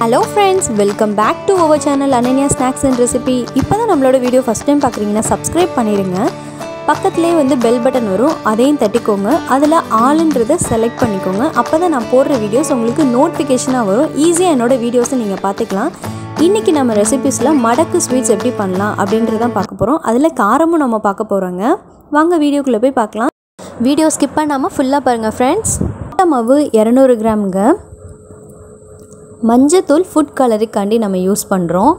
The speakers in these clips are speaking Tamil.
hello friends welcome back to our channel Ananya snacks and recipe இப்போ தான் நம்மளோட வீடியோ ஃபஸ்ட் டைம் பார்க்குறீங்கன்னா சப்ஸ்கிரைப் பண்ணிடுங்க பக்கத்துலேயே வந்து பெல் பட்டன் வரும் அதையும் தட்டிக்கோங்க அதில் ஆளுன்றதை செலக்ட் பண்ணிக்கோங்க அப்போ தான் நான் போடுற வீடியோஸ் உங்களுக்கு நோட்டிஃபிகேஷனாக வரும் ஈஸியாக என்னோடய வீடியோஸை நீங்கள் பார்த்துக்கலாம் இன்றைக்கி நம்ம ரெசிபிஸில் மடக்கு ஸ்வீட்ஸ் எப்படி பண்ணலாம் அப்படின்றதான் பார்க்க போகிறோம் அதில் காரமும் நம்ம பார்க்க போகிறோங்க வாங்க வீடியோக்குள்ளே போய் பார்க்கலாம் வீடியோ ஸ்கிப் பண்ணாமல் ஃபுல்லாக பாருங்கள் ஃப்ரெண்ட்ஸ் மாவு இரநூறு கிராமுங்க மஞ்சத்தூள் ஃபுட் கலருக்காண்டி நம்ம யூஸ் பண்ணுறோம்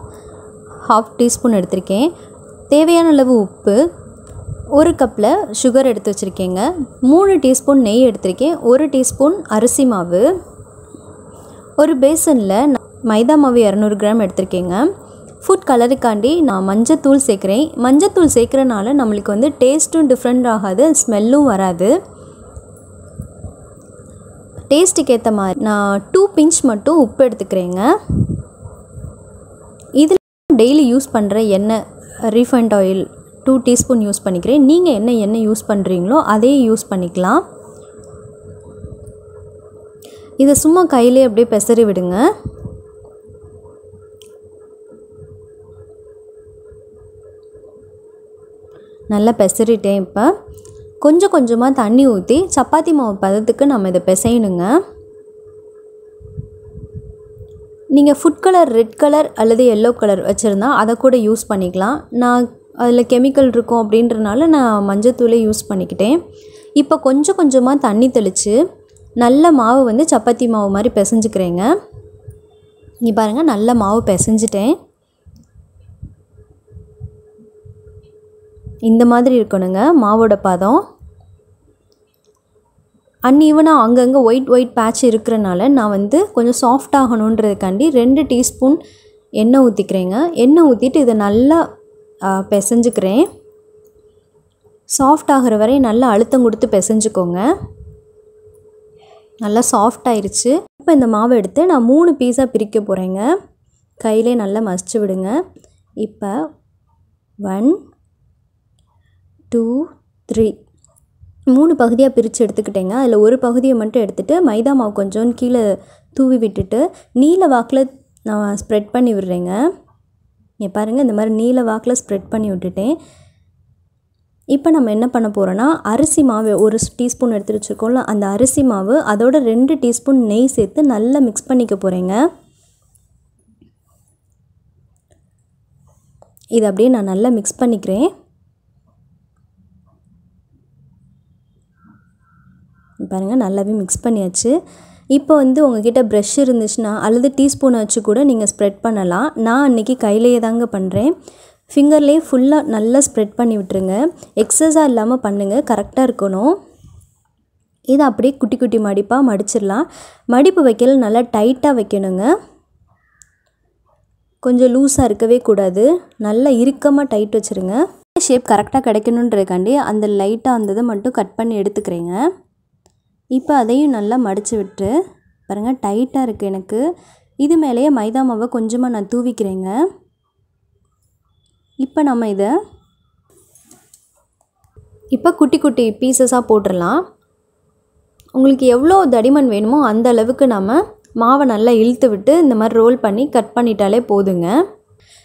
ஹாஃப் டீஸ்பூன் எடுத்திருக்கேன் தேவையான அளவு உப்பு ஒரு கப்பில் சுகர் எடுத்து வச்சுருக்கேங்க மூணு டீஸ்பூன் நெய் எடுத்திருக்கேன் ஒரு டீஸ்பூன் அரிசி மாவு ஒரு பேசனில் மைதா மாவு இரநூறு கிராம் எடுத்திருக்கேங்க ஃபுட் கலருக்காண்டி நான் மஞ்சத்தூள் சேர்க்குறேன் மஞ்சத்தூள் சேர்க்குறனால நம்மளுக்கு வந்து டேஸ்ட்டும் டிஃப்ரெண்ட் ஆகாது ஸ்மெல்லும் வராது டேஸ்ட்டுக்கு ஏற்ற மாதிரி நான் டூ பிஞ்ச் மட்டும் உப்பு எடுத்துக்கிறேங்க இதில் டெய்லி யூஸ் பண்ணுற எண்ணெய் refined oil two teaspoon use பண்ணிக்கிறேன் நீங்கள் என்ன எண்ணெய் யூஸ் பண்ணுறீங்களோ அதே யூஸ் பண்ணிக்கலாம் இதை சும்மா கையிலே அப்படியே பெசறி விடுங்க நல்லா பெசறிட்டேன் இப்போ கொஞ்சம் கொஞ்சமாக தண்ணி ஊற்றி சப்பாத்தி மாவு பதத்துக்கு நம்ம இதை பிசையணுங்க நீங்கள் ஃபுட் கலர் ரெட் கலர் அல்லது எல்லோ கலர் வச்சுருந்தா அதை கூட யூஸ் பண்ணிக்கலாம் நான் அதில் கெமிக்கல் இருக்கும் அப்படின்றனால நான் மஞ்சத்தூளை யூஸ் பண்ணிக்கிட்டேன் இப்போ கொஞ்சம் கொஞ்சமாக தண்ணி தெளித்து நல்ல மாவு வந்து சப்பாத்தி மாவு மாதிரி பிசைஞ்சுக்கிறேங்க இங்கே பாருங்கள் நல்ல மாவு பிசைஞ்சிட்டேன் இந்த மாதிரி இருக்கணுங்க மாவோட பதம் அன்ஈவனாக அங்கங்கே ஒயிட் ஒயிட் பேட்ச் இருக்கிறனால நான் வந்து கொஞ்சம் சாஃப்ட் ஆகணுன்றதுக்காண்டி ரெண்டு டீஸ்பூன் எண்ணெய் ஊற்றிக்கிறேங்க எண்ணெய் ஊற்றிட்டு இதை நல்லா பிசைஞ்சுக்கிறேன் சாஃப்ட் ஆகிற வரை நல்லா அழுத்தம் கொடுத்து பிசைஞ்சுக்கோங்க நல்லா சாஃப்ட் ஆயிடுச்சு இப்போ இந்த மாவை எடுத்து நான் மூணு பீஸாக பிரிக்க போகிறேங்க கையிலே நல்லா மசிச்சு விடுங்க இப்போ ஒன் டூ த்ரீ மூணு பகுதியாக பிரித்து எடுத்துக்கிட்டேங்க அதில் ஒரு பகுதியை மட்டும் எடுத்துகிட்டு மைதா மாவு கொஞ்சோன்னு கீழே தூவி விட்டுட்டு நீல வாக்கில் நான் ஸ்ப்ரெட் பண்ணி விடுறேங்க இங்கே பாருங்கள் இந்த மாதிரி நீல வாக்கில் ஸ்ப்ரெட் பண்ணி விட்டுட்டேன் இப்போ நம்ம என்ன பண்ண போகிறோன்னா அரிசி மாவு ஒரு டீஸ்பூன் எடுத்து வச்சுருக்கோம்ல அந்த அரிசி மாவு அதோட ரெண்டு டீஸ்பூன் நெய் சேர்த்து நல்லா மிக்ஸ் பண்ணிக்க போகிறேங்க இது அப்படியே நான் நல்லா மிக்ஸ் பண்ணிக்கிறேன் பாருங்கள் நல்லாவே மிக்ஸ் பண்ணியாச்சு இப்போ வந்து உங்ககிட்ட ப்ரெஷ் இருந்துச்சுன்னா அல்லது டீஸ்பூனை வச்சு கூட நீங்கள் ஸ்ப்ரெட் பண்ணலாம் நான் அன்றைக்கி கையிலேயே தாங்க பண்ணுறேன் ஃபிங்கர்லேயே ஃபுல்லாக நல்லா ஸ்ப்ரெட் பண்ணி விட்டுருங்க எக்ஸஸாக இல்லாமல் பண்ணுங்கள் கரெக்டாக இருக்கணும் இதை அப்படியே குட்டி குட்டி மடிப்பாக மடிச்சிடலாம் மடிப்பு வைக்கல நல்லா டைட்டாக வைக்கணுங்க கொஞ்சம் லூஸாக இருக்கவே கூடாது நல்லா இறுக்கமாக டைட் வச்சுருங்க ஷேப் கரெக்டாக கிடைக்கணுன்றதுக்காண்டி அந்த லைட்டாக அந்த இதை மட்டும் கட் பண்ணி எடுத்துக்கிறேங்க இப்போ அதையும் நல்லா மடித்து விட்டு பாருங்கள் டைட்டாக இருக்குது எனக்கு இது மேலேயே மைதா மாவை கொஞ்சமாக நான் தூவிக்கிறேங்க இப்போ நம்ம இதை இப்போ குட்டி குட்டி பீசஸாக போட்டுடலாம் உங்களுக்கு எவ்வளோ தடிமன் வேணுமோ அந்த அளவுக்கு நம்ம மாவை நல்லா இழுத்து விட்டு இந்த மாதிரி ரோல் பண்ணி கட் பண்ணிட்டாலே போதுங்க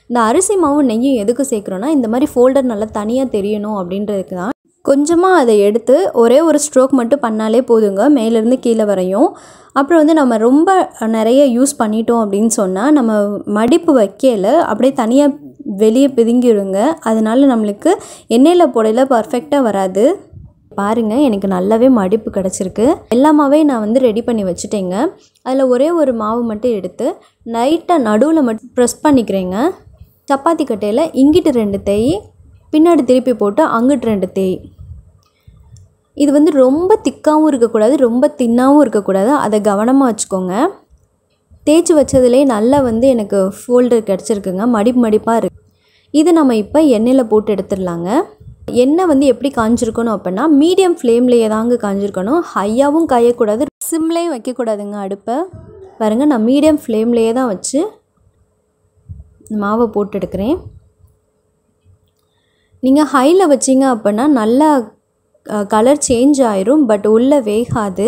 இந்த அரிசி மாவு நெய்யும் எதுக்கு சேர்க்குறோன்னா இந்த மாதிரி ஃபோல்டர் நல்லா தனியாக தெரியணும் அப்படின்றதுக்கு தான் கொஞ்சமாக அதை எடுத்து ஒரே ஒரு ஸ்ட்ரோக் மட்டும் பண்ணாலே போதுங்க மேலேருந்து கீழே வரையும் அப்புறம் வந்து நம்ம ரொம்ப நிறைய யூஸ் பண்ணிட்டோம் அப்படின்னு சொன்னால் நம்ம மடிப்பு வைக்கல அப்படியே தனியாக வெளியே பிதுங்கிடுங்க அதனால் நம்மளுக்கு எண்ணெயில் போடையில் பர்ஃபெக்டாக வராது பாருங்கள் எனக்கு நல்லாவே மடிப்பு கிடச்சிருக்கு எல்லாமாவே நான் வந்து ரெடி பண்ணி வச்சுட்டேங்க அதில் ஒரே ஒரு மாவு மட்டும் எடுத்து நைட்டாக நடுவில் மட்டும் ப்ரெஸ் பண்ணிக்கிறேங்க சப்பாத்தி கட்டையில் இங்கிட்டு ரெண்டு தேய் பின்னாடி திருப்பி போட்டு அங்கிட்டு ரெண்டு தேய் இது வந்து ரொம்ப திக்காகவும் இருக்கக்கூடாது ரொம்ப தின்னாகவும் இருக்கக்கூடாது அதை கவனமாக வச்சுக்கோங்க தேய்ச்சி வச்சதுலேயே நல்லா வந்து எனக்கு ஃபோல்டர் கிடச்சிருக்குங்க மடிப்பு மடிப்பாக இருக்குது இது நம்ம இப்போ எண்ணெயில் போட்டு எடுத்துடலாங்க எண்ணெய் வந்து எப்படி காஞ்சிருக்கணும் அப்படின்னா மீடியம் ஃப்ளேம்லேயே தாங்க காஞ்சிருக்கணும் ஹையாகவும் காயக்கூடாது சிம்லேயும் வைக்கக்கூடாதுங்க அடுப்பை பாருங்க நான் மீடியம் ஃப்ளேம்லேயே தான் வச்சு மாவை போட்டு எடுக்கிறேன் நீங்கள் ஹையில் வச்சிங்க அப்படின்னா நல்லா கலர் சேஞ்ச் ஆயிரும் பட் உள்ளே வேகாது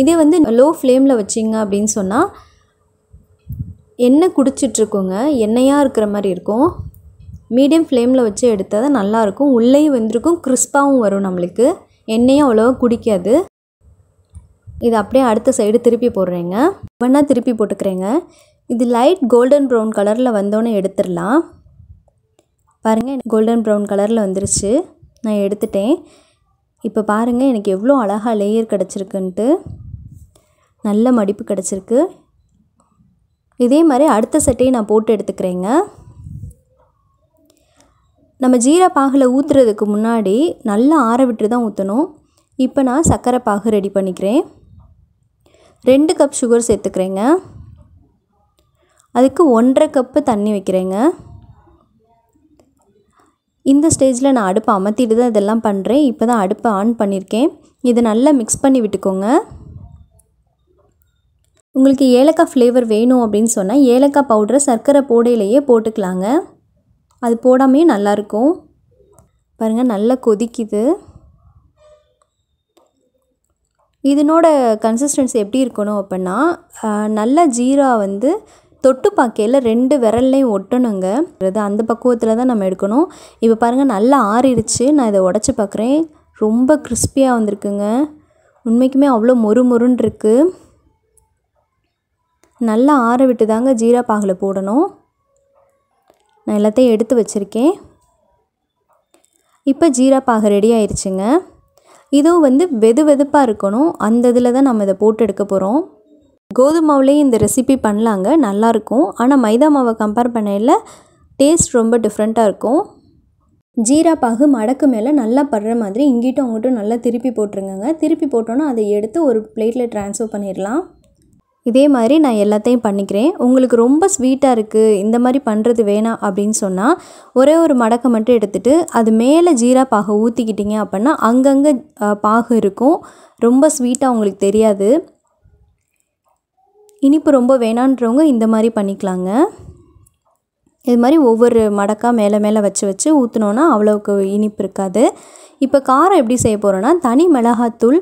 இதே வந்து லோ ஃப்ளேமில் வச்சிங்க அப்படின்னு சொன்னால் எண்ணெய் குடிச்சிட்ருக்கோங்க எண்ணெயாக இருக்கிற மாதிரி இருக்கும் மீடியம் ஃப்ளேமில் வச்சு எடுத்தால் தான் நல்லாயிருக்கும் உள்ளேயும் வந்திருக்கும் கிறிஸ்பாகவும் வரும் நம்மளுக்கு எண்ணெயும் அவ்வளோவா குடிக்காது இது அப்படியே அடுத்த சைடு திருப்பி போடுறேங்க ஒவ்வொன்றா திருப்பி போட்டுக்கிறேங்க இது லைட் கோல்டன் ப்ரௌன் கலரில் வந்தோன்னே எடுத்துடலாம் பாருங்கள் கோல்டன் ப்ரௌன் கலரில் வந்துருச்சு நான் எடுத்துட்டேன் இப்போ பாருங்கள் எனக்கு எவ்வளோ அழகாக லேயர் கிடச்சிருக்குன்ட்டு நல்ல மடிப்பு கிடச்சிருக்கு இதே மாதிரி அடுத்த சட்டையை நான் போட்டு எடுத்துக்கிறேங்க நம்ம ஜீரா பாகில் ஊற்றுறதுக்கு முன்னாடி நல்லா ஆற விட்டு தான் ஊற்றணும் இப்போ நான் சர்க்கரை பாகு ரெடி பண்ணிக்கிறேன் ரெண்டு கப் சுகர் சேர்த்துக்கிறேங்க அதுக்கு ஒன்றரை கப்பு தண்ணி வைக்கிறேங்க இந்த ஸ்டேஜில் நான் அடுப்பை அமர்த்திட்டு தான் இதெல்லாம் பண்ணுறேன் இப்போ தான் அடுப்பை ஆன் பண்ணியிருக்கேன் இதை நல்லா மிக்ஸ் பண்ணி விட்டுக்கோங்க உங்களுக்கு ஏலக்காய் ஃப்ளேவர் வேணும் அப்படின்னு சொன்னால் ஏலக்காய் பவுடரை சர்க்கரை போடையிலையே போட்டுக்கலாங்க அது போடாமே நல்லாயிருக்கும் பாருங்கள் நல்லா கொதிக்குது இதனோட கன்சிஸ்டன்சி எப்படி இருக்கணும் அப்படின்னா நல்ல ஜீரா வந்து தொட்டு பார்க்கையில் ரெண்டு விரல்லையும் ஒட்டணுங்க அந்த பக்குவத்தில் தான் நம்ம எடுக்கணும் இப்போ பாருங்கள் நல்லா ஆறிடுச்சு நான் இதை உடச்சி பார்க்குறேன் ரொம்ப கிறிஸ்பியாக வந்திருக்குங்க உண்மைக்குமே அவ்வளோ மொறு மொறுன்னு இருக்குது நல்லா ஆற விட்டு தாங்க ஜீரா பாகில் போடணும் நான் எல்லாத்தையும் எடுத்து வச்சுருக்கேன் இப்போ ஜீரா பாக ரெடி ஆயிடுச்சுங்க இதுவும் வந்து வெது வெதுப்பாக இருக்கணும் அந்த இதில் தான் நம்ம இதை போட்டு எடுக்க போகிறோம் மாவுலேயும் இந்த ரெசிபி பண்ணலாங்க நல்லாயிருக்கும் ஆனால் மைதா மாவை கம்பேர் பண்ணையில் டேஸ்ட் ரொம்ப டிஃப்ரெண்ட்டாக இருக்கும் ஜீரா பாகு மடக்கு மேலே நல்லா படுற மாதிரி இங்கிட்டும் அங்கிட்டும் நல்லா திருப்பி போட்டிருங்க திருப்பி போட்டோன்னா அதை எடுத்து ஒரு பிளேட்டில் ட்ரான்ஸ்ஃபர் பண்ணிடலாம் இதே மாதிரி நான் எல்லாத்தையும் பண்ணிக்கிறேன் உங்களுக்கு ரொம்ப ஸ்வீட்டாக இருக்குது இந்த மாதிரி பண்ணுறது வேணாம் அப்படின்னு சொன்னால் ஒரே ஒரு மடக்கை மட்டும் எடுத்துகிட்டு அது மேலே ஜீரா பாகு ஊற்றிக்கிட்டிங்க அப்படின்னா அங்கங்கே பாகு இருக்கும் ரொம்ப ஸ்வீட்டாக உங்களுக்கு தெரியாது இனிப்பு ரொம்ப வேணான்றவங்க இந்த மாதிரி பண்ணிக்கலாங்க இது மாதிரி ஒவ்வொரு மடக்காக மேலே மேலே வச்சு வச்சு ஊற்றினோன்னா அவ்வளோக்கு இனிப்பு இருக்காது இப்போ காரம் எப்படி செய்ய போகிறோன்னா தனி மிளகாத்தூள்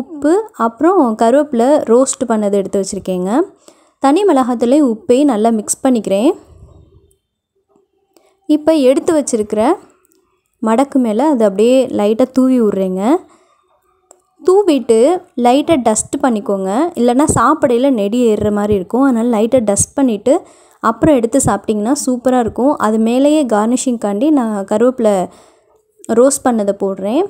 உப்பு அப்புறம் கருவேப்பிலை ரோஸ்ட் பண்ணது எடுத்து வச்சுருக்கேங்க தனி மிளகாத்தூளையும் உப்பையும் நல்லா மிக்ஸ் பண்ணிக்கிறேன் இப்போ எடுத்து வச்சுருக்கிற மடக்கு மேலே அது அப்படியே லைட்டாக தூவி விட்றேங்க தூவிட்டு லைட்டாக டஸ்ட் பண்ணிக்கோங்க இல்லைனா சாப்பிடையில் நெடி ஏறுற மாதிரி இருக்கும் அதனால் லைட்டாக டஸ்ட் பண்ணிவிட்டு அப்புறம் எடுத்து சாப்பிட்டிங்கன்னா சூப்பராக இருக்கும் அது மேலேயே காண்டி நான் கருவேப்பிலை ரோஸ் பண்ணதை போடுறேன்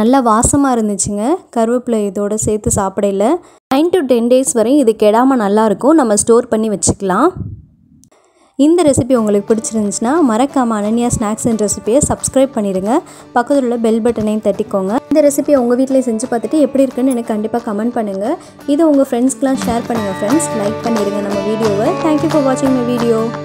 நல்லா வாசமாக இருந்துச்சுங்க கருவேப்பிலை இதோடு சேர்த்து சாப்பிடையில் நைன் டு டென் டேஸ் வரையும் இது கெடாமல் நல்லாயிருக்கும் நம்ம ஸ்டோர் பண்ணி வச்சுக்கலாம் இந்த ரெசிபி உங்களுக்கு பிடிச்சிருந்துச்சுன்னா மறக்காமல் அனன்யா ஸ்நாக்ஸ் அண்ட் ரெசிபியை சப்ஸ்கிரைப் பண்ணிடுங்க பக்கத்தில் உள்ள பெல் பட்டனையும் தட்டிக்கோங்க இந்த ரெசிபியை உங்கள் வீட்டிலே செஞ்சு பார்த்துட்டு எப்படி இருக்குன்னு எனக்கு கண்டிப்பாக கமெண்ட் பண்ணுங்கள் இதை உங்கள் ஃப்ரெண்ட்ஸ்க்கெலாம் ஷேர் பண்ணுங்கள் ஃப்ரெண்ட்ஸ் லைக் பண்ணிடுங்க நம்ம வீடியோவை தேங்க்யூ ஃபார் வாட்சிங் மை வீடியோ